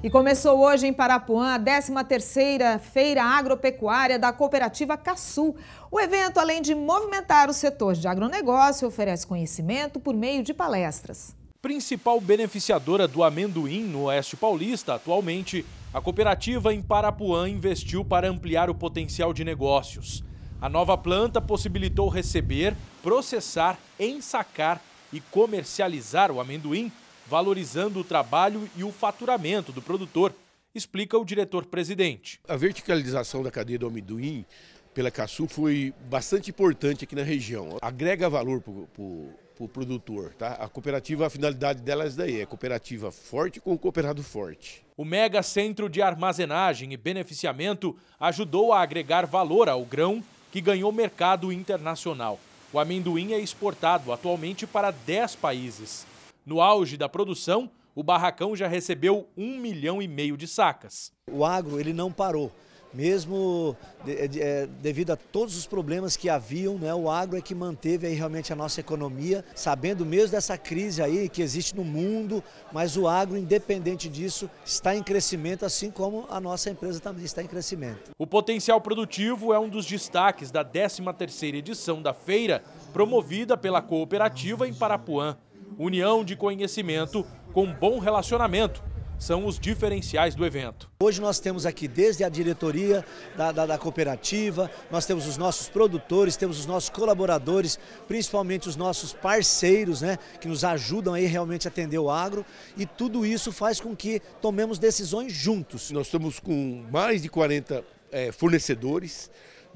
E começou hoje em Parapuã a 13ª Feira Agropecuária da Cooperativa Caçu. O evento, além de movimentar o setor de agronegócio, oferece conhecimento por meio de palestras. Principal beneficiadora do amendoim no Oeste Paulista, atualmente, a cooperativa em Parapuã investiu para ampliar o potencial de negócios. A nova planta possibilitou receber, processar, ensacar e comercializar o amendoim valorizando o trabalho e o faturamento do produtor, explica o diretor-presidente. A verticalização da cadeia do amendoim pela Caçu foi bastante importante aqui na região. Agrega valor para o pro produtor. Tá? A cooperativa, a finalidade dela é daí, é cooperativa forte com o cooperado forte. O mega centro de armazenagem e beneficiamento ajudou a agregar valor ao grão que ganhou mercado internacional. O amendoim é exportado atualmente para 10 países. No auge da produção, o barracão já recebeu um milhão e meio de sacas. O agro ele não parou. Mesmo de, eh, de, eh, devido a todos os problemas que haviam, né, o agro é que manteve aí realmente a nossa economia, sabendo mesmo dessa crise aí que existe no mundo, mas o agro, independente disso, está em crescimento, assim como a nossa empresa também está em crescimento. O potencial produtivo é um dos destaques da 13ª edição da feira, promovida pela cooperativa em Parapuã união de conhecimento com bom relacionamento são os diferenciais do evento. Hoje nós temos aqui desde a diretoria da, da, da, cooperativa, nós temos os nossos produtores, temos os nossos colaboradores, principalmente os nossos parceiros, né, que nos ajudam aí realmente a atender o agro e tudo isso faz com que tomemos decisões juntos. Nós estamos com mais de 40 é, eh, fornecedores,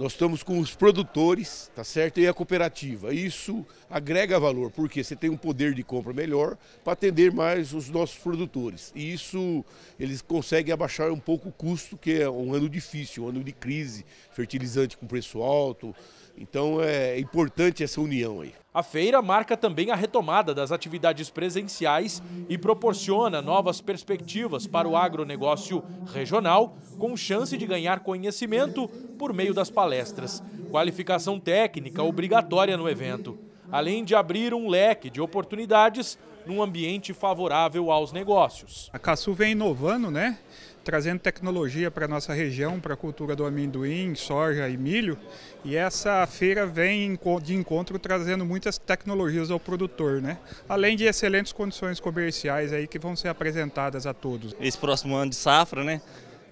nós estamos com os produtores, tá certo? E a cooperativa. Isso agrega valor, porque você tem um poder de compra melhor para atender mais os nossos produtores. E isso eles conseguem abaixar um pouco o custo, que é um ano difícil, um ano de crise, fertilizante com preço alto. Então é importante essa união aí. A feira marca também a retomada das atividades presenciais e proporciona novas perspectivas para o agronegócio regional, com chance de ganhar conhecimento por meio das palestras. Qualificação técnica obrigatória no evento além de abrir um leque de oportunidades num ambiente favorável aos negócios. A Caçu vem inovando, né? trazendo tecnologia para a nossa região, para a cultura do amendoim, soja e milho. E essa feira vem de encontro trazendo muitas tecnologias ao produtor, né? Além de excelentes condições comerciais aí que vão ser apresentadas a todos. Esse próximo ano de safra, né?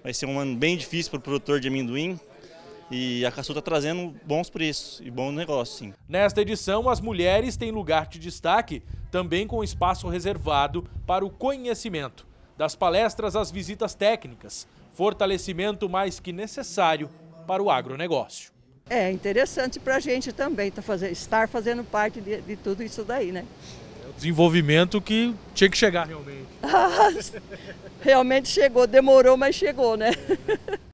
Vai ser um ano bem difícil para o produtor de amendoim, e a Caçu está trazendo bons preços e bons negócios, sim. Nesta edição, as mulheres têm lugar de destaque, também com espaço reservado para o conhecimento. Das palestras às visitas técnicas, fortalecimento mais que necessário para o agronegócio. É interessante para a gente também tá estar fazendo parte de, de tudo isso daí, né? É desenvolvimento que tinha que chegar realmente. realmente chegou, demorou, mas chegou, né?